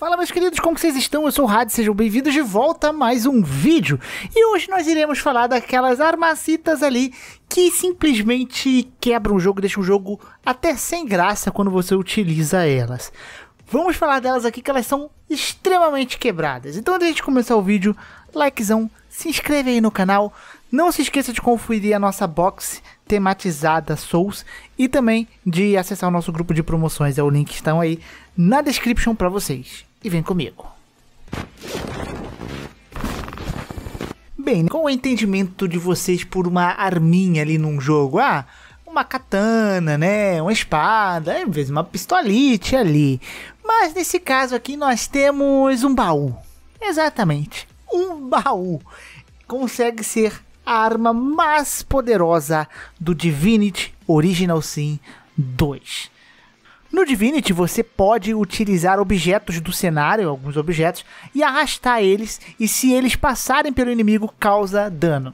Fala meus queridos, como vocês estão? Eu sou o Rádio, sejam bem-vindos de volta a mais um vídeo. E hoje nós iremos falar daquelas armacitas ali que simplesmente quebram o jogo, deixam o jogo até sem graça quando você utiliza elas. Vamos falar delas aqui que elas são extremamente quebradas. Então antes de começar o vídeo, likezão, se inscreve aí no canal, não se esqueça de conferir a nossa box tematizada Souls e também de acessar o nosso grupo de promoções, é o link que estão aí na description para vocês e vem comigo. Bem, qual o entendimento de vocês por uma arminha ali num jogo? Ah, uma katana, né? Uma espada, às vezes uma pistolite ali. Mas nesse caso aqui nós temos um baú. Exatamente, um baú. Consegue ser a arma mais poderosa do Divinity Original Sin 2. No Divinity, você pode utilizar objetos do cenário, alguns objetos, e arrastar eles, e se eles passarem pelo inimigo, causa dano.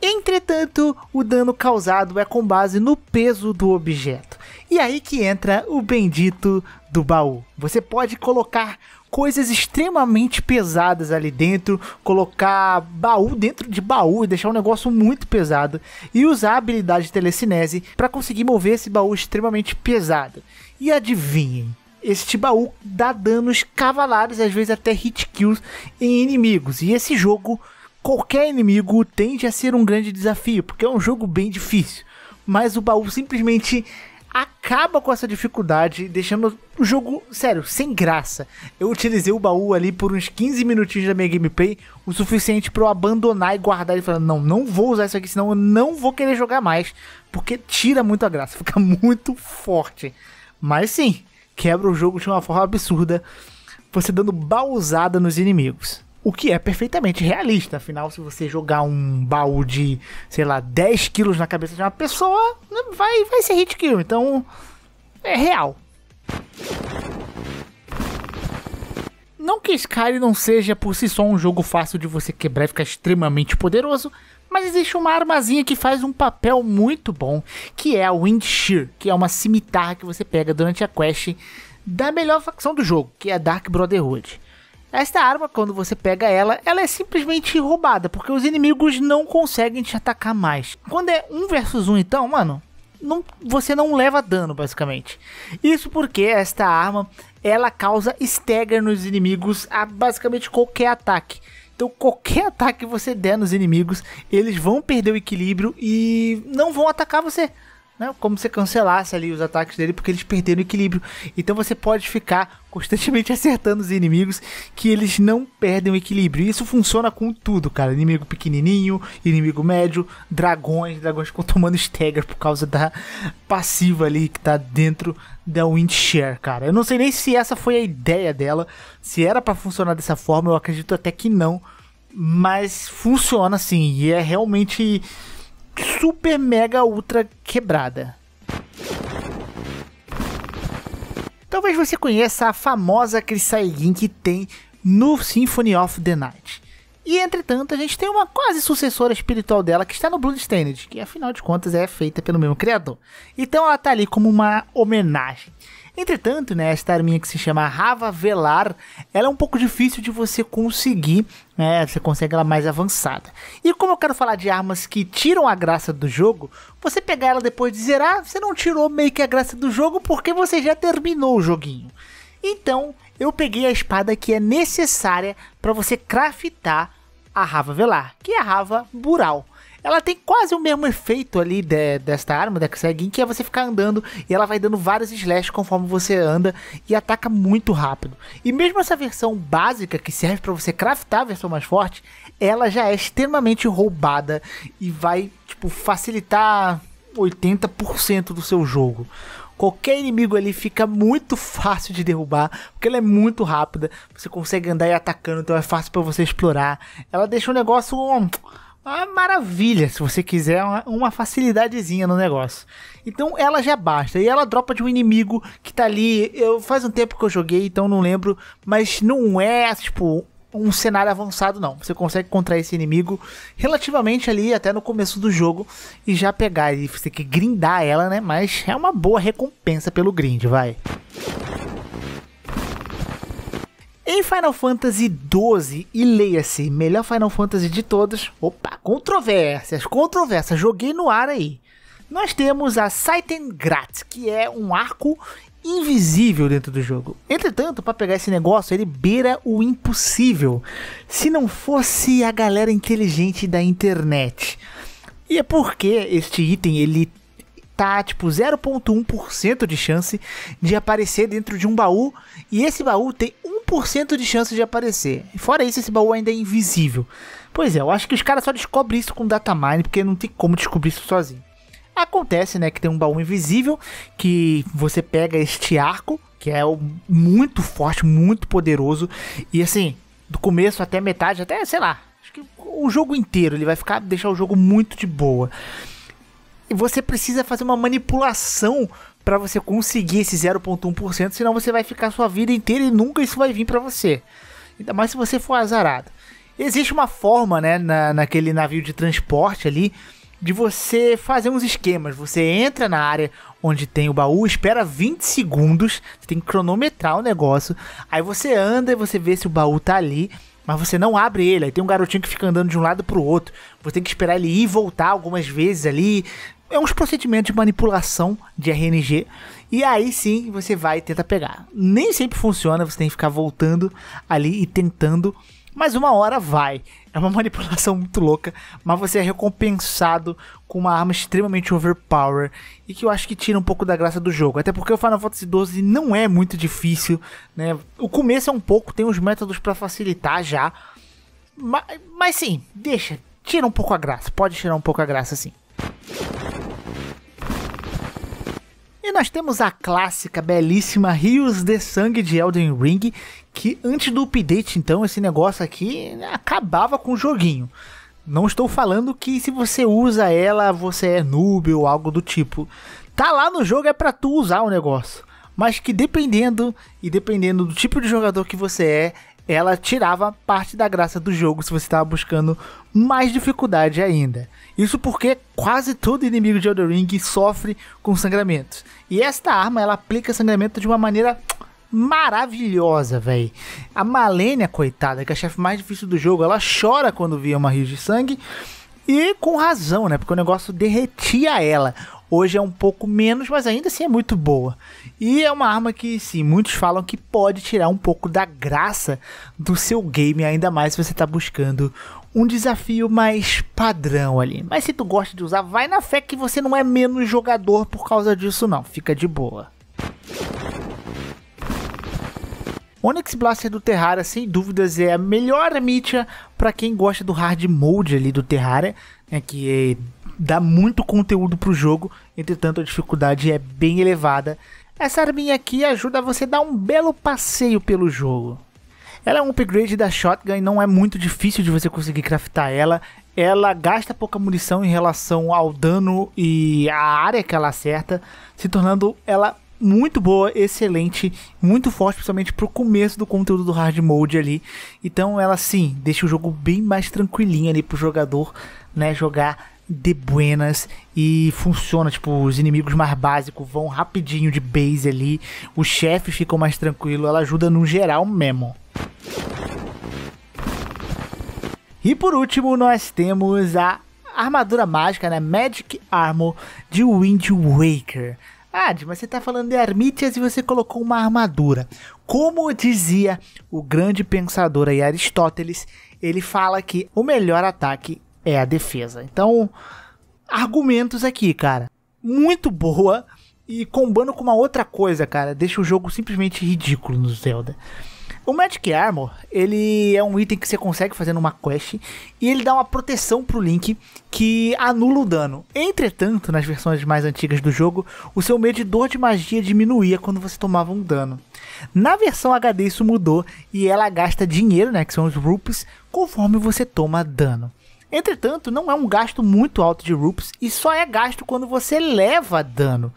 Entretanto, o dano causado é com base no peso do objeto. E aí que entra o bendito do baú. Você pode colocar coisas extremamente pesadas ali dentro, colocar baú dentro de baú e deixar um negócio muito pesado e usar a habilidade de telecinese para conseguir mover esse baú extremamente pesado. E adivinhem, este baú dá danos cavalares, às vezes até hit kills em inimigos. E esse jogo, qualquer inimigo tende a ser um grande desafio, porque é um jogo bem difícil. Mas o baú simplesmente acaba com essa dificuldade, deixando o jogo, sério, sem graça. Eu utilizei o baú ali por uns 15 minutinhos da minha gameplay, o suficiente para eu abandonar e guardar e falar: não, não vou usar isso aqui, senão eu não vou querer jogar mais, porque tira muito a graça, fica muito forte. Mas sim, quebra o jogo de uma forma absurda, você dando baúzada nos inimigos. O que é perfeitamente realista, afinal, se você jogar um baú de, sei lá, 10 quilos na cabeça de uma pessoa, vai, vai ser hit kill, então é real. Não que Skyrim não seja por si só um jogo fácil de você quebrar e ficar extremamente poderoso, mas existe uma armazinha que faz um papel muito bom, que é a Wind Shear, que é uma cimitarra que você pega durante a quest da melhor facção do jogo, que é a Dark Brotherhood. Esta arma, quando você pega ela, ela é simplesmente roubada, porque os inimigos não conseguem te atacar mais. Quando é um versus um, então, mano, não, você não leva dano, basicamente. Isso porque esta arma ela causa stagger nos inimigos a basicamente qualquer ataque. Então, qualquer ataque que você der nos inimigos, eles vão perder o equilíbrio e não vão atacar você né? Como se cancelasse ali os ataques dele, porque eles perderam o equilíbrio. Então você pode ficar constantemente acertando os inimigos que eles não perdem o equilíbrio. E isso funciona com tudo, cara. Inimigo pequenininho, inimigo médio, dragões. Dragões ficam tomando stagger por causa da passiva ali que tá dentro da Windshare, cara. Eu não sei nem se essa foi a ideia dela, se era para funcionar dessa forma, eu acredito até que não. Mas funciona assim, e é realmente super mega ultra quebrada. Talvez você conheça a famosa Crisaigin que tem no Symphony of the Night. E entretanto, a gente tem uma quase sucessora espiritual dela que está no Bloodstained, que afinal de contas é feita pelo mesmo criador. Então ela está ali como uma homenagem. Entretanto, né, esta arminha que se chama Rava Velar, ela é um pouco difícil de você conseguir, né, você consegue ela mais avançada. E como eu quero falar de armas que tiram a graça do jogo, você pegar ela depois de zerar, você não tirou meio que a graça do jogo porque você já terminou o joguinho. Então, eu peguei a espada que é necessária para você craftar a Rava Velar, que é a Rava Bural ela tem quase o mesmo efeito ali de, desta arma, da Ksegin, que é você ficar andando e ela vai dando vários slash conforme você anda e ataca muito rápido. E mesmo essa versão básica, que serve para você craftar a versão mais forte, ela já é extremamente roubada e vai, tipo, facilitar 80% do seu jogo. Qualquer inimigo ali fica muito fácil de derrubar, porque ela é muito rápida, você consegue andar e atacando, então é fácil para você explorar. Ela deixa o um negócio um, uma maravilha, se você quiser uma, uma facilidadezinha no negócio. Então ela já basta. E ela dropa de um inimigo que tá ali. Eu faz um tempo que eu joguei, então não lembro. Mas não é, tipo, um cenário avançado, não. Você consegue encontrar esse inimigo relativamente ali, até no começo do jogo, e já pegar. E você tem que grindar ela, né? Mas é uma boa recompensa pelo grind, vai. Em Final Fantasy XII, e leia-se, melhor Final Fantasy de todos. Opa, controvérsias, controvérsias, joguei no ar aí. Nós temos a Saitengrat, que é um arco invisível dentro do jogo. Entretanto, para pegar esse negócio, ele beira o impossível. Se não fosse a galera inteligente da internet. E é porque este item ele tá tipo 0.1% de chance de aparecer dentro de um baú e esse baú tem 1% de chance de aparecer. Fora isso, esse baú ainda é invisível. Pois é, eu acho que os caras só descobrem isso com datamine porque não tem como descobrir isso sozinho. Acontece, né, que tem um baú invisível que você pega este arco, que é muito forte, muito poderoso e assim, do começo até metade, até, sei lá, acho que o jogo inteiro ele vai ficar deixar o jogo muito de boa. E você precisa fazer uma manipulação para você conseguir esse 0.1%, senão você vai ficar sua vida inteira e nunca isso vai vir para você. Ainda mais se você for azarado. Existe uma forma, né, na, naquele navio de transporte ali, de você fazer uns esquemas. Você entra na área onde tem o baú, espera 20 segundos, você tem que cronometrar o negócio. Aí você anda e você vê se o baú tá ali, mas você não abre ele. Aí tem um garotinho que fica andando de um lado pro outro. Você tem que esperar ele ir e voltar algumas vezes ali, é uns procedimentos de manipulação de RNG. E aí sim você vai tentar pegar. Nem sempre funciona, você tem que ficar voltando ali e tentando. Mas uma hora vai. É uma manipulação muito louca, mas você é recompensado com uma arma extremamente overpower e que eu acho que tira um pouco da graça do jogo. Até porque o Final Fantasy XII não é muito difícil, né? O começo é um pouco, tem uns métodos para facilitar já. Mas, mas sim, deixa, tira um pouco a graça, pode tirar um pouco a graça sim. E nós temos a clássica, belíssima Rios de Sangue de Elden Ring, que antes do update, então, esse negócio aqui acabava com o joguinho. Não estou falando que se você usa ela, você é noob ou algo do tipo. Tá lá no jogo é para tu usar o negócio mas que dependendo e dependendo do tipo de jogador que você é, ela tirava parte da graça do jogo se você estava buscando mais dificuldade ainda. Isso porque quase todo inimigo de Elden Ring sofre com sangramentos. E esta arma ela aplica sangramento de uma maneira maravilhosa, velho. A Malenia, coitada, que é a chefe mais difícil do jogo, ela chora quando via uma rio de sangue. E com razão, né? Porque o negócio derretia ela. Hoje é um pouco menos, mas ainda assim é muito boa. E é uma arma que, sim, muitos falam que pode tirar um pouco da graça do seu game, ainda mais se você está buscando um desafio mais padrão ali. Mas se tu gosta de usar, vai na fé que você não é menos jogador por causa disso não, fica de boa. Onyx Blaster do Terrara, sem dúvidas, é a melhor mídia para quem gosta do hard mode ali do Terrara, né, que é dá muito conteúdo pro jogo, entretanto a dificuldade é bem elevada. Essa arminha aqui ajuda você a dar um belo passeio pelo jogo. Ela é um upgrade da Shotgun e não é muito difícil de você conseguir craftar ela. Ela gasta pouca munição em relação ao dano e à área que ela acerta, se tornando ela muito boa, excelente, muito forte, principalmente pro começo do conteúdo do hard mode ali. Então ela sim deixa o jogo bem mais tranquilinho ali pro jogador, né, jogar de buenas e funciona, tipo, os inimigos mais básicos vão rapidinho de base ali, o chefe ficou mais tranquilo, ela ajuda no geral mesmo. E por último, nós temos a armadura mágica, né, Magic Armor de Wind Waker. Ah, mas você tá falando de Armitias e você colocou uma armadura. Como dizia o grande pensador aí Aristóteles, ele fala que o melhor ataque é a defesa. Então, argumentos aqui, cara. Muito boa e combando com uma outra coisa, cara, deixa o jogo simplesmente ridículo no Zelda. O Magic Armor, ele é um item que você consegue fazer numa quest e ele dá uma proteção pro Link que anula o dano. Entretanto, nas versões mais antigas do jogo, o seu medidor de magia diminuía quando você tomava um dano. Na versão HD isso mudou e ela gasta dinheiro, né, que são os rupees, conforme você toma dano. Entretanto, não é um gasto muito alto de rupees e só é gasto quando você leva dano.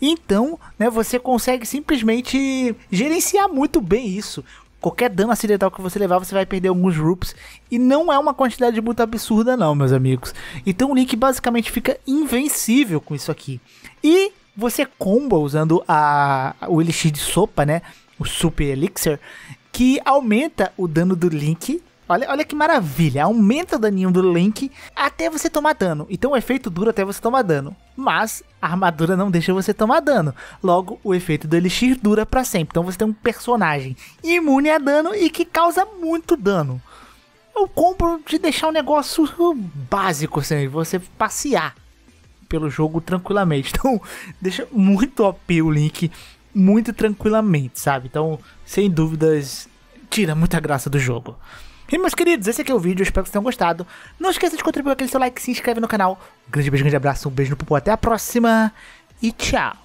Então, né, você consegue simplesmente gerenciar muito bem isso. Qualquer dano acidental que você levar, você vai perder alguns rupees. E não é uma quantidade muito absurda, não, meus amigos. Então o Link basicamente fica invencível com isso aqui. E você comba usando a, o Elixir de Sopa, né? O Super Elixir, que aumenta o dano do Link Olha, olha que maravilha, aumenta o daninho do Link até você tomar dano. Então o efeito dura até você tomar dano, mas a armadura não deixa você tomar dano. Logo, o efeito do Elixir dura para sempre. Então você tem um personagem imune a dano e que causa muito dano. Eu compro de deixar um negócio básico, assim, você passear pelo jogo tranquilamente. Então, deixa muito OP o Link, muito tranquilamente, sabe? Então, sem dúvidas, tira muita graça do jogo. E meus queridos, esse aqui é o vídeo, espero que vocês tenham gostado. Não esqueça de contribuir com aquele seu like, se inscreve no canal. Um grande beijo, grande abraço, um beijo no pupu, até a próxima e tchau.